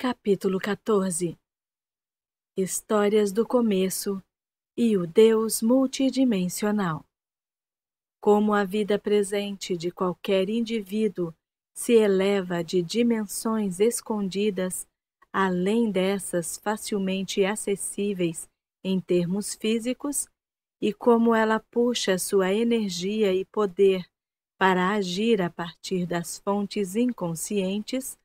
Capítulo 14 Histórias do começo e o Deus multidimensional. Como a vida presente de qualquer indivíduo se eleva de dimensões escondidas além dessas facilmente acessíveis em termos físicos, e como ela puxa sua energia e poder para agir a partir das fontes inconscientes,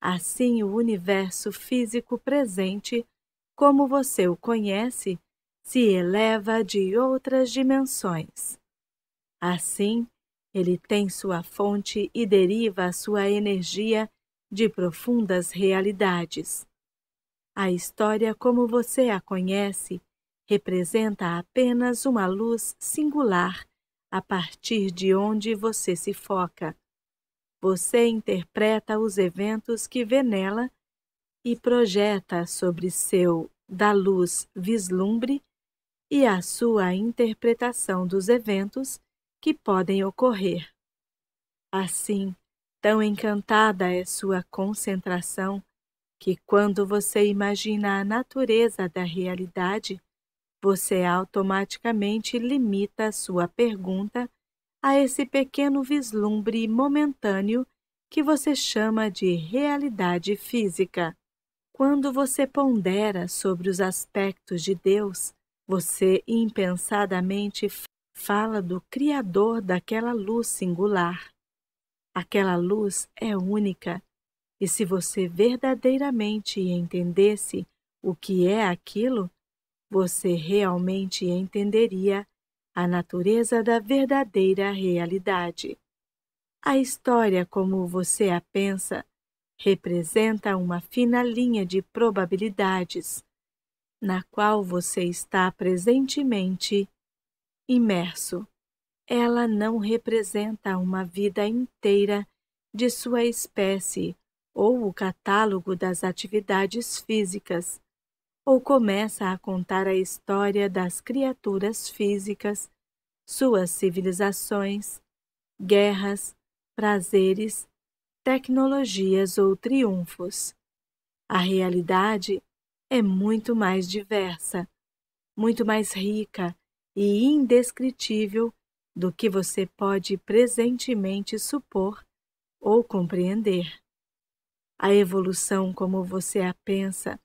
Assim, o universo físico presente, como você o conhece, se eleva de outras dimensões. Assim, ele tem sua fonte e deriva sua energia de profundas realidades. A história como você a conhece representa apenas uma luz singular a partir de onde você se foca. Você interpreta os eventos que vê nela e projeta sobre seu da luz vislumbre e a sua interpretação dos eventos que podem ocorrer. Assim, tão encantada é sua concentração que, quando você imagina a natureza da realidade, você automaticamente limita sua pergunta a esse pequeno vislumbre momentâneo que você chama de realidade física. Quando você pondera sobre os aspectos de Deus, você impensadamente fala do Criador daquela luz singular. Aquela luz é única, e se você verdadeiramente entendesse o que é aquilo, você realmente entenderia a natureza da verdadeira realidade. A história, como você a pensa, representa uma fina linha de probabilidades, na qual você está presentemente imerso. Ela não representa uma vida inteira de sua espécie ou o catálogo das atividades físicas ou começa a contar a história das criaturas físicas, suas civilizações, guerras, prazeres, tecnologias ou triunfos. A realidade é muito mais diversa, muito mais rica e indescritível do que você pode presentemente supor ou compreender. A evolução como você a pensa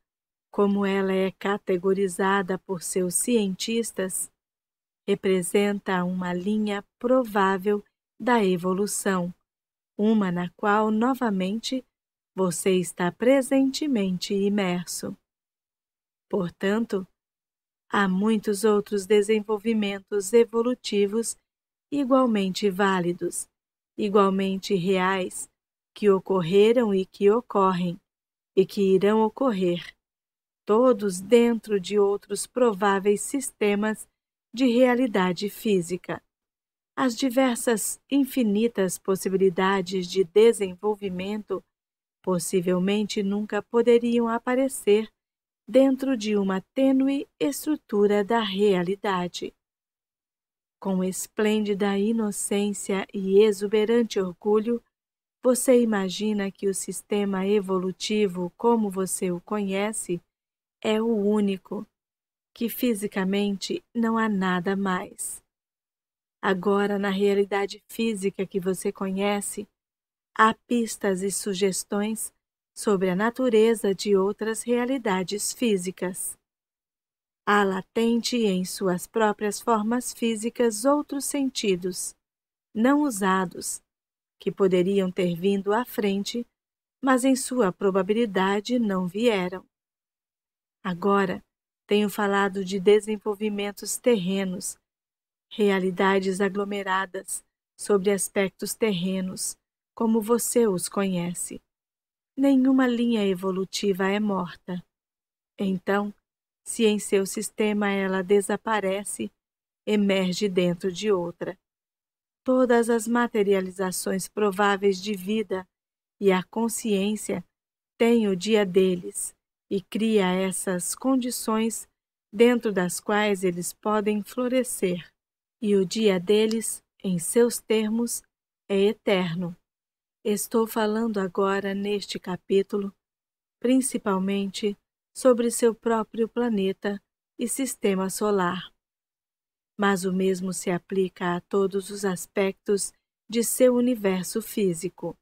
como ela é categorizada por seus cientistas, representa uma linha provável da evolução, uma na qual novamente você está presentemente imerso. Portanto, há muitos outros desenvolvimentos evolutivos igualmente válidos, igualmente reais, que ocorreram e que ocorrem, e que irão ocorrer todos dentro de outros prováveis sistemas de realidade física. As diversas infinitas possibilidades de desenvolvimento possivelmente nunca poderiam aparecer dentro de uma tênue estrutura da realidade. Com esplêndida inocência e exuberante orgulho, você imagina que o sistema evolutivo como você o conhece é o único, que fisicamente não há nada mais. Agora, na realidade física que você conhece, há pistas e sugestões sobre a natureza de outras realidades físicas. Há latente em suas próprias formas físicas outros sentidos, não usados, que poderiam ter vindo à frente, mas em sua probabilidade não vieram. Agora tenho falado de desenvolvimentos terrenos, realidades aglomeradas sobre aspectos terrenos, como você os conhece. Nenhuma linha evolutiva é morta. Então, se em seu sistema ela desaparece, emerge dentro de outra. Todas as materializações prováveis de vida e a consciência têm o dia deles e cria essas condições dentro das quais eles podem florescer, e o dia deles, em seus termos, é eterno. Estou falando agora neste capítulo, principalmente sobre seu próprio planeta e sistema solar. Mas o mesmo se aplica a todos os aspectos de seu universo físico.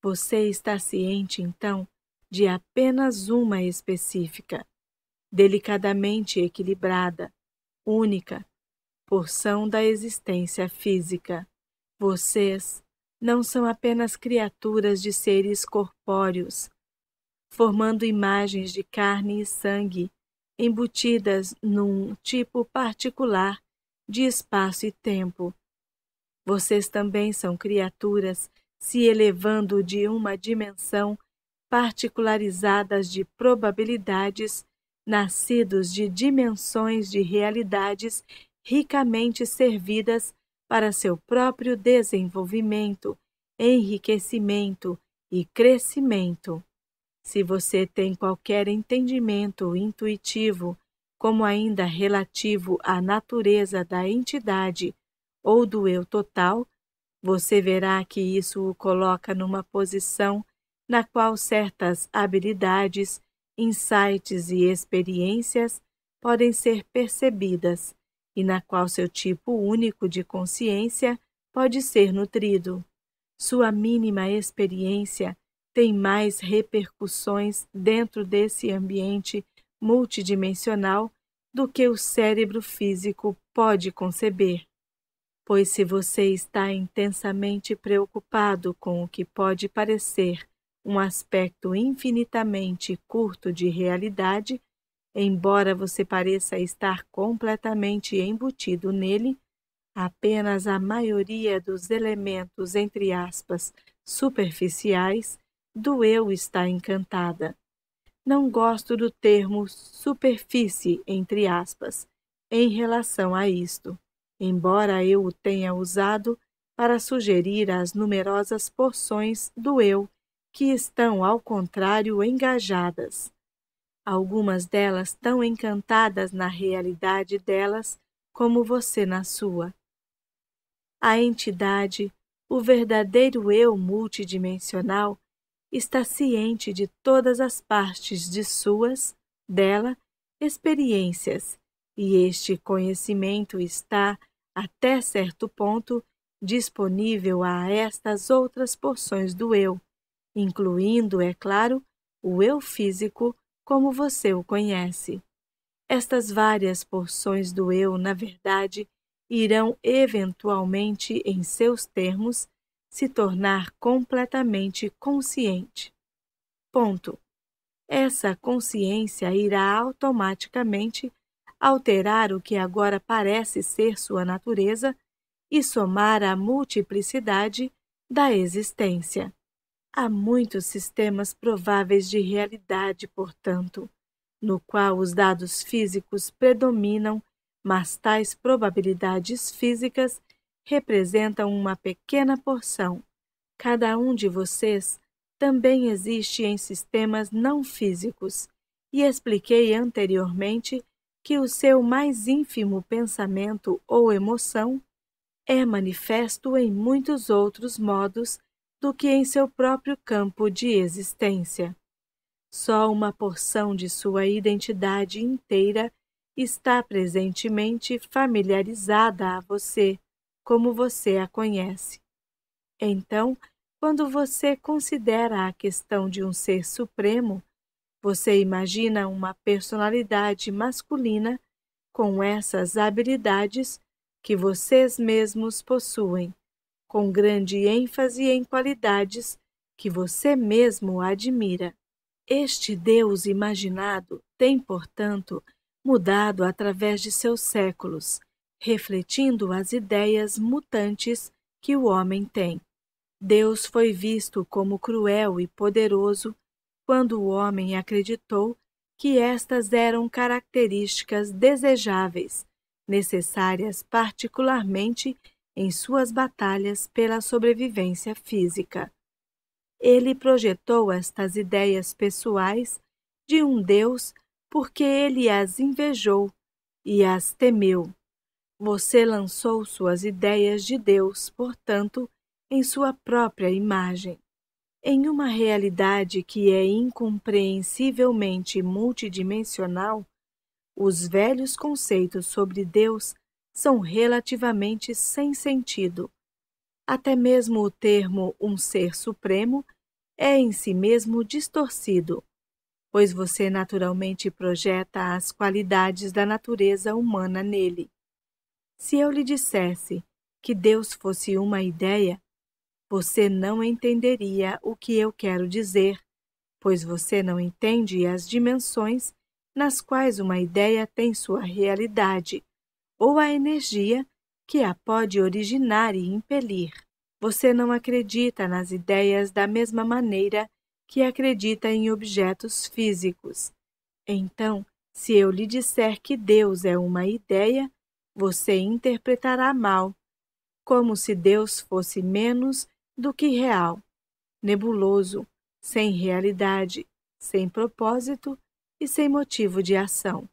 Você está ciente, então, de apenas uma específica, delicadamente equilibrada, única, porção da existência física. Vocês não são apenas criaturas de seres corpóreos, formando imagens de carne e sangue, embutidas num tipo particular de espaço e tempo. Vocês também são criaturas se elevando de uma dimensão particularizadas de probabilidades, nascidos de dimensões de realidades ricamente servidas para seu próprio desenvolvimento, enriquecimento e crescimento. Se você tem qualquer entendimento intuitivo, como ainda relativo à natureza da entidade ou do eu total, você verá que isso o coloca numa posição na qual certas habilidades, insights e experiências podem ser percebidas e na qual seu tipo único de consciência pode ser nutrido. Sua mínima experiência tem mais repercussões dentro desse ambiente multidimensional do que o cérebro físico pode conceber. Pois se você está intensamente preocupado com o que pode parecer um aspecto infinitamente curto de realidade, embora você pareça estar completamente embutido nele, apenas a maioria dos elementos, entre aspas, superficiais, do eu está encantada. Não gosto do termo superfície, entre aspas, em relação a isto, embora eu o tenha usado para sugerir as numerosas porções do eu que estão, ao contrário, engajadas. Algumas delas tão encantadas na realidade delas como você na sua. A entidade, o verdadeiro eu multidimensional, está ciente de todas as partes de suas, dela, experiências, e este conhecimento está, até certo ponto, disponível a estas outras porções do eu incluindo, é claro, o eu físico como você o conhece. Estas várias porções do eu, na verdade, irão eventualmente, em seus termos, se tornar completamente consciente. Ponto. Essa consciência irá automaticamente alterar o que agora parece ser sua natureza e somar à multiplicidade da existência. Há muitos sistemas prováveis de realidade, portanto, no qual os dados físicos predominam, mas tais probabilidades físicas representam uma pequena porção. Cada um de vocês também existe em sistemas não físicos, e expliquei anteriormente que o seu mais ínfimo pensamento ou emoção é manifesto em muitos outros modos do que em seu próprio campo de existência. Só uma porção de sua identidade inteira está presentemente familiarizada a você, como você a conhece. Então, quando você considera a questão de um ser supremo, você imagina uma personalidade masculina com essas habilidades que vocês mesmos possuem com grande ênfase em qualidades que você mesmo admira. Este Deus imaginado tem, portanto, mudado através de seus séculos, refletindo as ideias mutantes que o homem tem. Deus foi visto como cruel e poderoso quando o homem acreditou que estas eram características desejáveis, necessárias particularmente em suas batalhas pela sobrevivência física. Ele projetou estas ideias pessoais de um Deus porque ele as invejou e as temeu. Você lançou suas ideias de Deus, portanto, em sua própria imagem. Em uma realidade que é incompreensivelmente multidimensional, os velhos conceitos sobre Deus são relativamente sem sentido. Até mesmo o termo um ser supremo é em si mesmo distorcido, pois você naturalmente projeta as qualidades da natureza humana nele. Se eu lhe dissesse que Deus fosse uma ideia, você não entenderia o que eu quero dizer, pois você não entende as dimensões nas quais uma ideia tem sua realidade ou a energia que a pode originar e impelir. Você não acredita nas ideias da mesma maneira que acredita em objetos físicos. Então, se eu lhe disser que Deus é uma ideia, você interpretará mal, como se Deus fosse menos do que real, nebuloso, sem realidade, sem propósito e sem motivo de ação.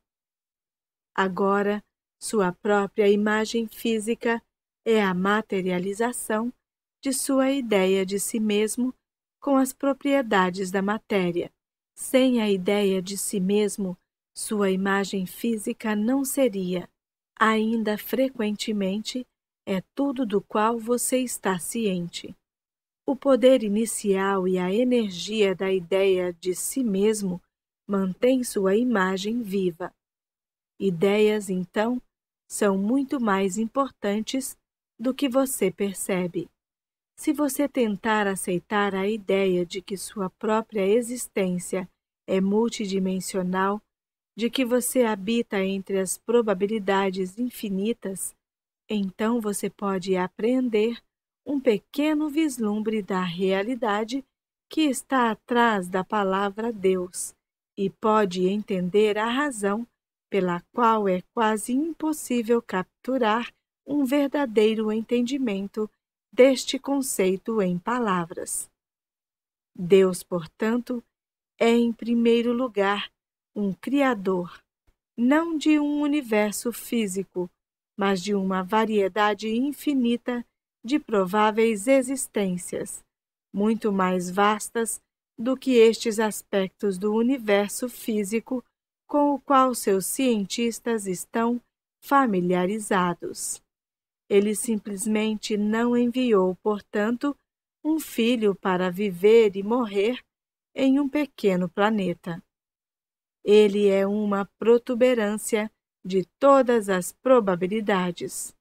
Agora, sua própria imagem física é a materialização de sua ideia de si mesmo com as propriedades da matéria. Sem a ideia de si mesmo, sua imagem física não seria, ainda frequentemente, é tudo do qual você está ciente. O poder inicial e a energia da ideia de si mesmo mantém sua imagem viva. Ideias, então, são muito mais importantes do que você percebe. Se você tentar aceitar a ideia de que sua própria existência é multidimensional, de que você habita entre as probabilidades infinitas, então você pode apreender um pequeno vislumbre da realidade que está atrás da palavra Deus e pode entender a razão pela qual é quase impossível capturar um verdadeiro entendimento deste conceito em palavras. Deus, portanto, é em primeiro lugar um Criador, não de um universo físico, mas de uma variedade infinita de prováveis existências, muito mais vastas do que estes aspectos do universo físico com o qual seus cientistas estão familiarizados. Ele simplesmente não enviou, portanto, um filho para viver e morrer em um pequeno planeta. Ele é uma protuberância de todas as probabilidades.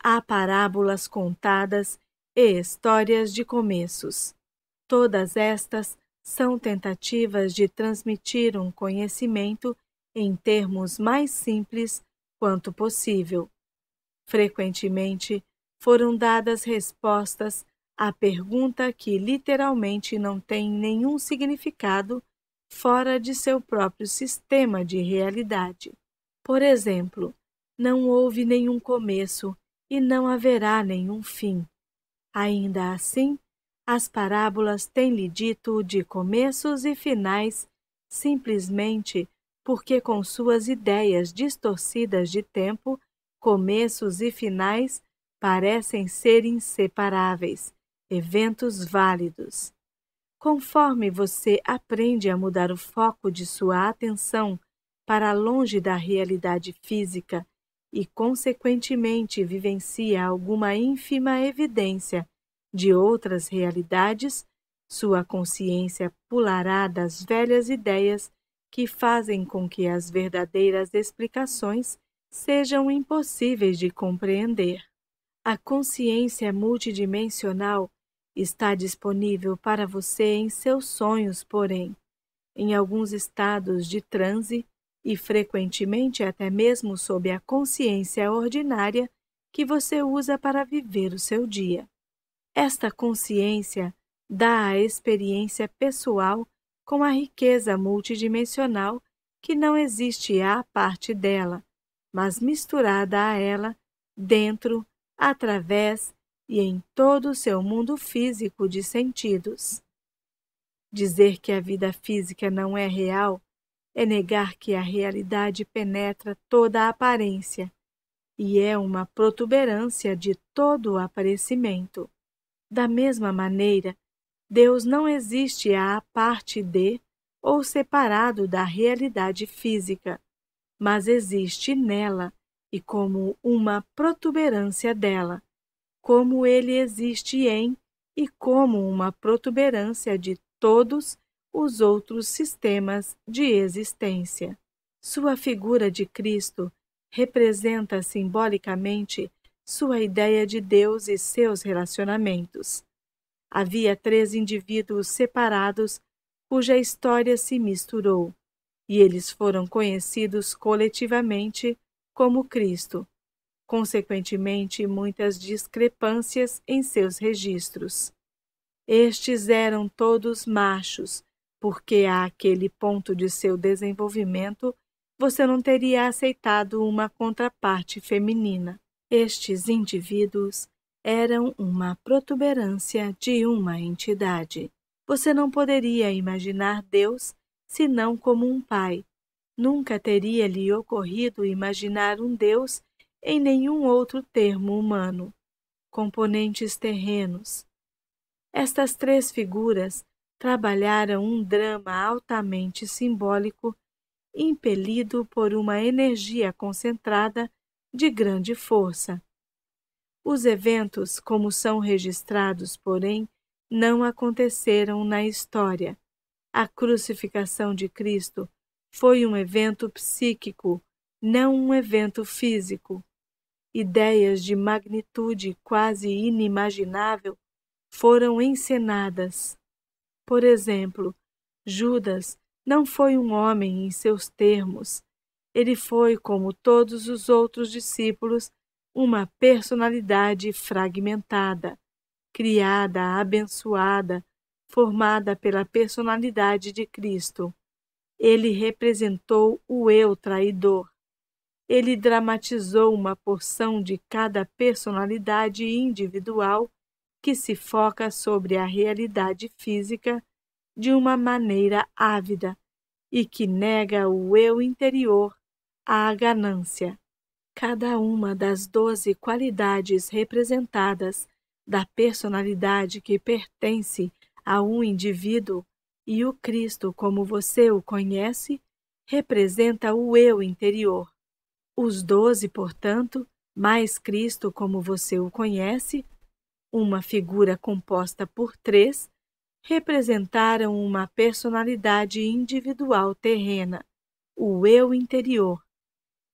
Há parábolas contadas e histórias de começos. Todas estas são tentativas de transmitir um conhecimento em termos mais simples quanto possível. Frequentemente foram dadas respostas à pergunta que literalmente não tem nenhum significado fora de seu próprio sistema de realidade. Por exemplo, não houve nenhum começo e não haverá nenhum fim. Ainda assim, as parábolas têm-lhe dito de começos e finais simplesmente porque com suas ideias distorcidas de tempo, começos e finais parecem ser inseparáveis, eventos válidos. Conforme você aprende a mudar o foco de sua atenção para longe da realidade física e, consequentemente, vivencia alguma ínfima evidência de outras realidades, sua consciência pulará das velhas ideias que fazem com que as verdadeiras explicações sejam impossíveis de compreender. A consciência multidimensional está disponível para você em seus sonhos, porém, em alguns estados de transe e frequentemente até mesmo sob a consciência ordinária que você usa para viver o seu dia. Esta consciência dá a experiência pessoal com a riqueza multidimensional que não existe à parte dela, mas misturada a ela, dentro, através e em todo o seu mundo físico de sentidos. Dizer que a vida física não é real é negar que a realidade penetra toda a aparência e é uma protuberância de todo o aparecimento. Da mesma maneira, Deus não existe à parte de ou separado da realidade física, mas existe nela e como uma protuberância dela, como ele existe em e como uma protuberância de todos os outros sistemas de existência. Sua figura de Cristo representa simbolicamente sua ideia de Deus e seus relacionamentos. Havia três indivíduos separados cuja história se misturou, e eles foram conhecidos coletivamente como Cristo, consequentemente, muitas discrepâncias em seus registros. Estes eram todos machos, porque a aquele ponto de seu desenvolvimento você não teria aceitado uma contraparte feminina. Estes indivíduos eram uma protuberância de uma entidade. Você não poderia imaginar Deus senão como um pai. Nunca teria lhe ocorrido imaginar um Deus em nenhum outro termo humano. Componentes terrenos. Estas três figuras trabalharam um drama altamente simbólico, impelido por uma energia concentrada de grande força, os eventos, como são registrados, porém, não aconteceram na história. A crucificação de Cristo foi um evento psíquico, não um evento físico. Ideias de magnitude quase inimaginável foram encenadas. Por exemplo, Judas não foi um homem em seus termos. Ele foi, como todos os outros discípulos, uma personalidade fragmentada, criada, abençoada, formada pela personalidade de Cristo. Ele representou o eu traidor. Ele dramatizou uma porção de cada personalidade individual que se foca sobre a realidade física de uma maneira ávida e que nega o eu interior à ganância cada uma das doze qualidades representadas da personalidade que pertence a um indivíduo e o Cristo, como você o conhece, representa o eu interior. Os doze, portanto, mais Cristo, como você o conhece, uma figura composta por três, representaram uma personalidade individual terrena, o eu interior,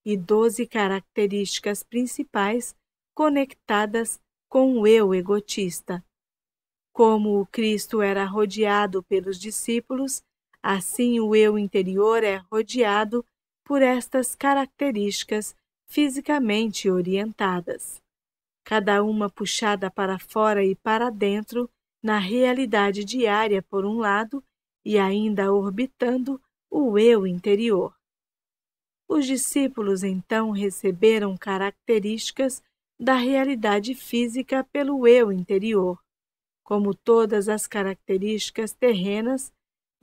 e doze características principais conectadas com o eu egotista. Como o Cristo era rodeado pelos discípulos, assim o eu interior é rodeado por estas características fisicamente orientadas, cada uma puxada para fora e para dentro na realidade diária por um lado e ainda orbitando o eu interior. Os discípulos então receberam características da realidade física pelo eu interior. Como todas as características terrenas,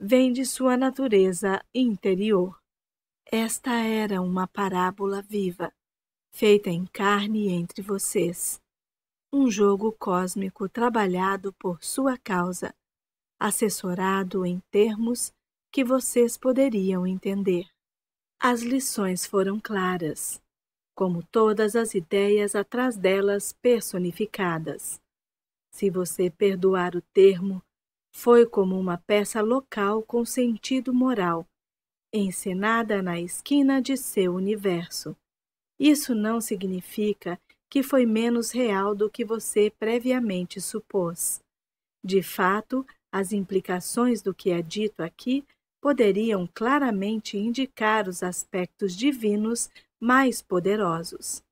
vêm de sua natureza interior. Esta era uma parábola viva, feita em carne entre vocês. Um jogo cósmico trabalhado por sua causa, assessorado em termos que vocês poderiam entender. As lições foram claras, como todas as ideias atrás delas personificadas. Se você perdoar o termo, foi como uma peça local com sentido moral, encenada na esquina de seu universo. Isso não significa que foi menos real do que você previamente supôs. De fato, as implicações do que é dito aqui poderiam claramente indicar os aspectos divinos mais poderosos.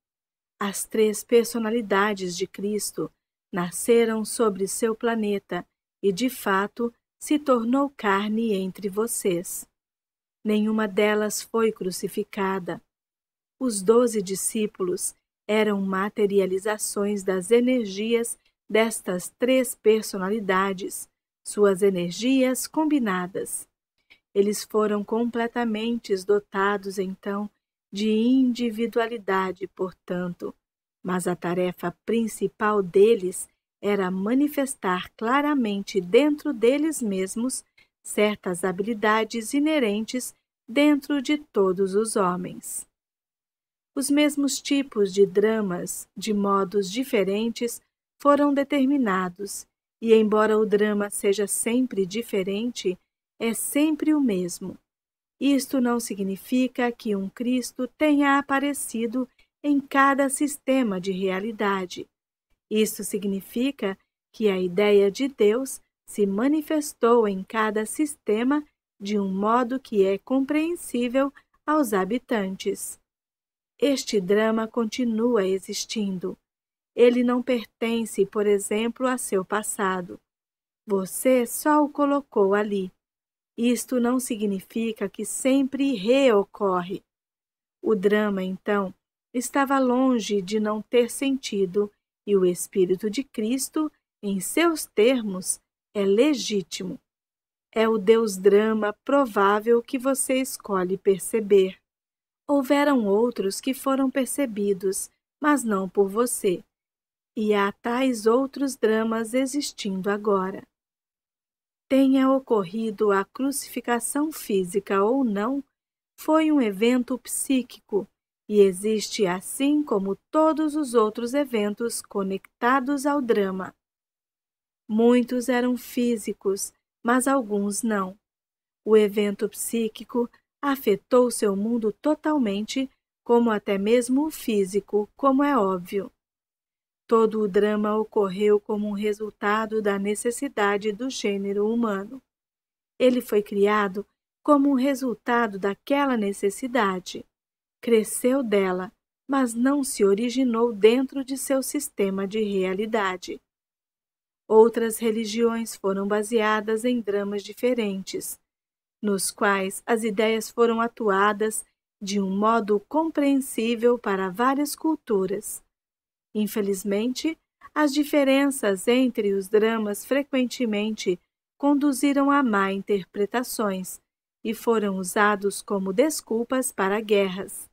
As três personalidades de Cristo nasceram sobre seu planeta e, de fato, se tornou carne entre vocês. Nenhuma delas foi crucificada. Os doze discípulos eram materializações das energias destas três personalidades, suas energias combinadas. Eles foram completamente dotados, então, de individualidade, portanto, mas a tarefa principal deles era manifestar claramente dentro deles mesmos certas habilidades inerentes dentro de todos os homens. Os mesmos tipos de dramas, de modos diferentes, foram determinados, e embora o drama seja sempre diferente, é sempre o mesmo. Isto não significa que um Cristo tenha aparecido em cada sistema de realidade. Isto significa que a ideia de Deus se manifestou em cada sistema de um modo que é compreensível aos habitantes. Este drama continua existindo. Ele não pertence, por exemplo, a seu passado. Você só o colocou ali. Isto não significa que sempre reocorre. O drama, então, estava longe de não ter sentido e o Espírito de Cristo, em seus termos, é legítimo. É o Deus drama provável que você escolhe perceber. Houveram outros que foram percebidos, mas não por você. E há tais outros dramas existindo agora. Tenha ocorrido a crucificação física ou não, foi um evento psíquico e existe assim como todos os outros eventos conectados ao drama. Muitos eram físicos, mas alguns não. O evento psíquico afetou seu mundo totalmente, como até mesmo o físico, como é óbvio. Todo o drama ocorreu como um resultado da necessidade do gênero humano. Ele foi criado como um resultado daquela necessidade. Cresceu dela, mas não se originou dentro de seu sistema de realidade. Outras religiões foram baseadas em dramas diferentes, nos quais as ideias foram atuadas de um modo compreensível para várias culturas. Infelizmente, as diferenças entre os dramas frequentemente conduziram a má interpretações e foram usados como desculpas para guerras.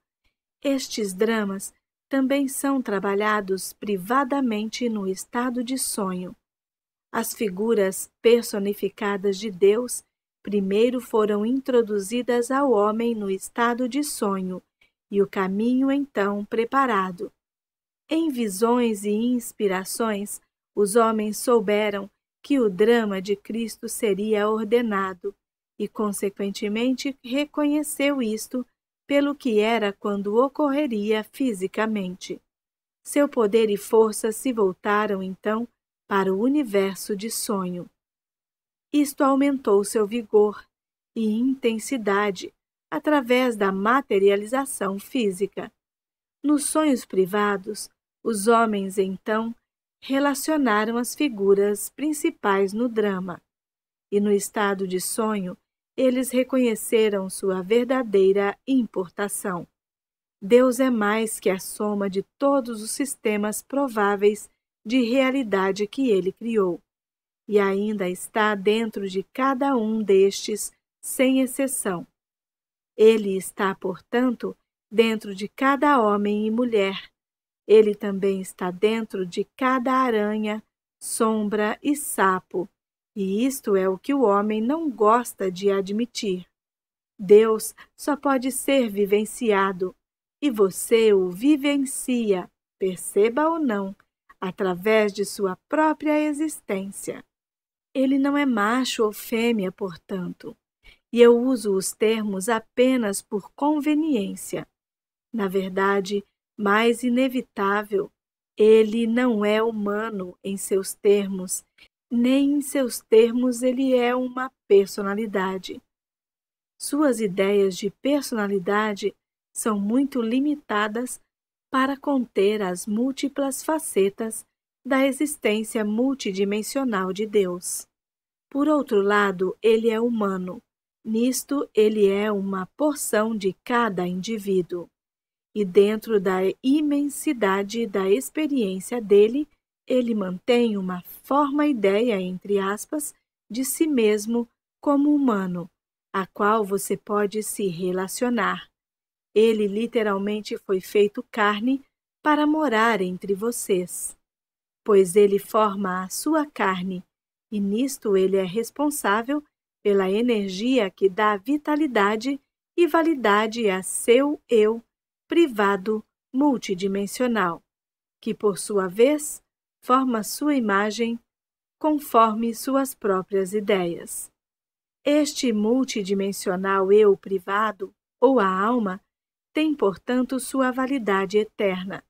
Estes dramas também são trabalhados privadamente no estado de sonho. As figuras personificadas de Deus primeiro foram introduzidas ao homem no estado de sonho e o caminho então preparado. Em visões e inspirações, os homens souberam que o drama de Cristo seria ordenado e, consequentemente, reconheceu isto pelo que era quando ocorreria fisicamente. Seu poder e força se voltaram, então, para o universo de sonho. Isto aumentou seu vigor e intensidade através da materialização física. Nos sonhos privados, os homens, então, relacionaram as figuras principais no drama, e no estado de sonho eles reconheceram sua verdadeira importação. Deus é mais que a soma de todos os sistemas prováveis de realidade que ele criou, e ainda está dentro de cada um destes, sem exceção. Ele está, portanto, dentro de cada homem e mulher, ele também está dentro de cada aranha, sombra e sapo, e isto é o que o homem não gosta de admitir. Deus só pode ser vivenciado, e você o vivencia, perceba ou não, através de sua própria existência. Ele não é macho ou fêmea, portanto, e eu uso os termos apenas por conveniência. Na verdade, mas inevitável, ele não é humano em seus termos, nem em seus termos ele é uma personalidade. Suas ideias de personalidade são muito limitadas para conter as múltiplas facetas da existência multidimensional de Deus. Por outro lado, ele é humano. Nisto, ele é uma porção de cada indivíduo e dentro da imensidade da experiência dele, ele mantém uma forma-ideia, entre aspas, de si mesmo como humano, a qual você pode se relacionar. Ele literalmente foi feito carne para morar entre vocês, pois ele forma a sua carne, e nisto ele é responsável pela energia que dá vitalidade e validade a seu eu privado multidimensional, que, por sua vez, forma sua imagem conforme suas próprias ideias. Este multidimensional eu privado, ou a alma, tem, portanto, sua validade eterna.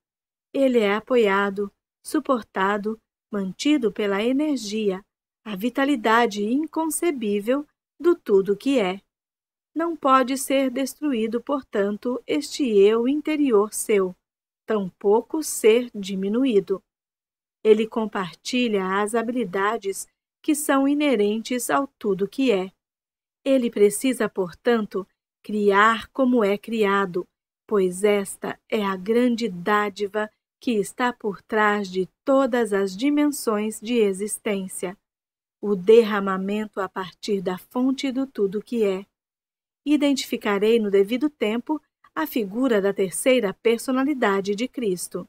Ele é apoiado, suportado, mantido pela energia, a vitalidade inconcebível do tudo que é. Não pode ser destruído, portanto, este eu interior seu, tampouco ser diminuído. Ele compartilha as habilidades que são inerentes ao tudo que é. Ele precisa, portanto, criar como é criado, pois esta é a grande dádiva que está por trás de todas as dimensões de existência, o derramamento a partir da fonte do tudo que é identificarei no devido tempo a figura da terceira personalidade de Cristo.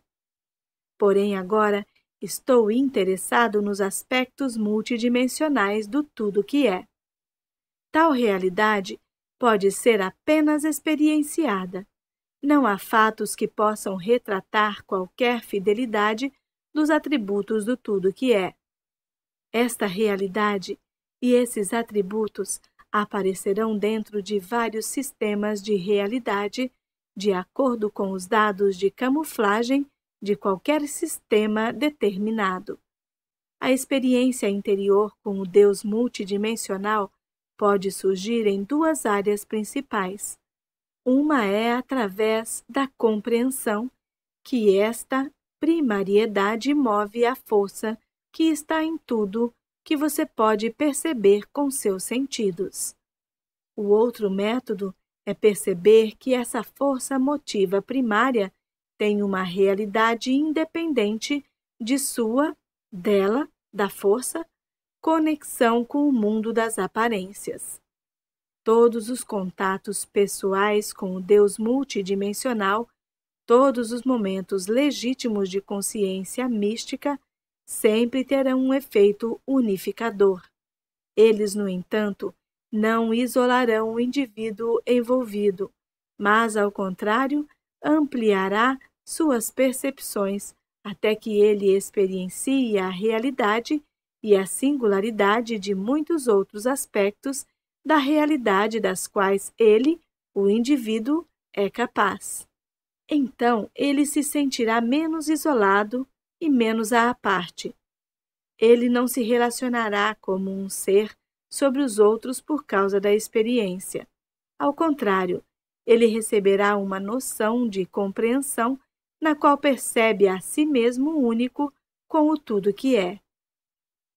Porém, agora estou interessado nos aspectos multidimensionais do tudo que é. Tal realidade pode ser apenas experienciada. Não há fatos que possam retratar qualquer fidelidade dos atributos do tudo que é. Esta realidade e esses atributos aparecerão dentro de vários sistemas de realidade, de acordo com os dados de camuflagem de qualquer sistema determinado. A experiência interior com o Deus multidimensional pode surgir em duas áreas principais. Uma é através da compreensão que esta primariedade move a força que está em tudo que você pode perceber com seus sentidos. O outro método é perceber que essa força motiva primária tem uma realidade independente de sua, dela, da força, conexão com o mundo das aparências. Todos os contatos pessoais com o Deus multidimensional, todos os momentos legítimos de consciência mística sempre terão um efeito unificador. Eles, no entanto, não isolarão o indivíduo envolvido, mas, ao contrário, ampliará suas percepções até que ele experiencie a realidade e a singularidade de muitos outros aspectos da realidade das quais ele, o indivíduo, é capaz. Então ele se sentirá menos isolado e menos à parte. Ele não se relacionará como um ser sobre os outros por causa da experiência. Ao contrário, ele receberá uma noção de compreensão na qual percebe a si mesmo único com o tudo que é.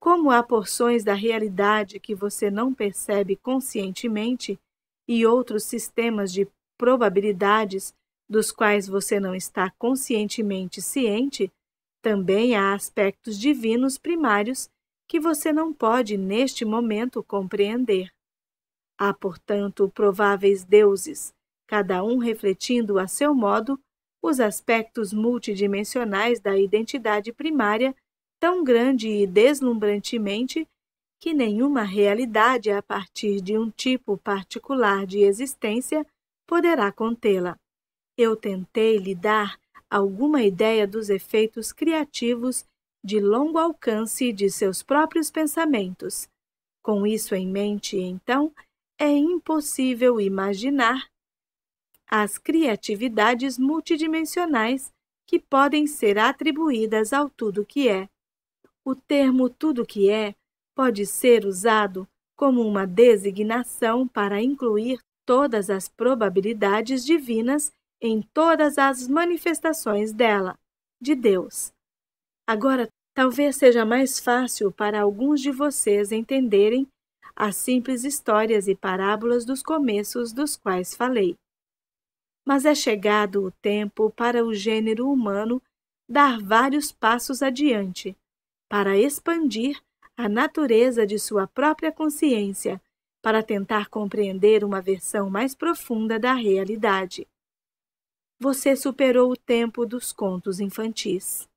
Como há porções da realidade que você não percebe conscientemente e outros sistemas de probabilidades dos quais você não está conscientemente ciente, também há aspectos divinos primários que você não pode, neste momento, compreender. Há, portanto, prováveis deuses, cada um refletindo a seu modo os aspectos multidimensionais da identidade primária, tão grande e deslumbrantemente que nenhuma realidade a partir de um tipo particular de existência poderá contê-la. Eu tentei lhe dar alguma ideia dos efeitos criativos de longo alcance de seus próprios pensamentos. Com isso em mente, então, é impossível imaginar as criatividades multidimensionais que podem ser atribuídas ao tudo que é. O termo tudo que é pode ser usado como uma designação para incluir todas as probabilidades divinas em todas as manifestações dela, de Deus. Agora, talvez seja mais fácil para alguns de vocês entenderem as simples histórias e parábolas dos começos dos quais falei. Mas é chegado o tempo para o gênero humano dar vários passos adiante, para expandir a natureza de sua própria consciência, para tentar compreender uma versão mais profunda da realidade você superou o tempo dos contos infantis.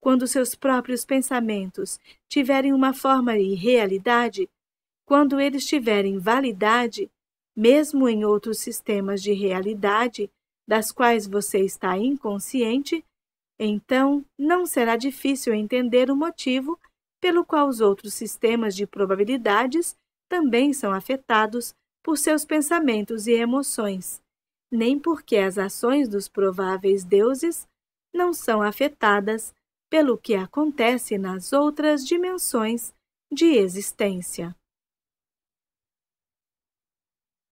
Quando seus próprios pensamentos tiverem uma forma e realidade, quando eles tiverem validade, mesmo em outros sistemas de realidade das quais você está inconsciente, então não será difícil entender o motivo pelo qual os outros sistemas de probabilidades também são afetados por seus pensamentos e emoções nem porque as ações dos prováveis deuses não são afetadas pelo que acontece nas outras dimensões de existência.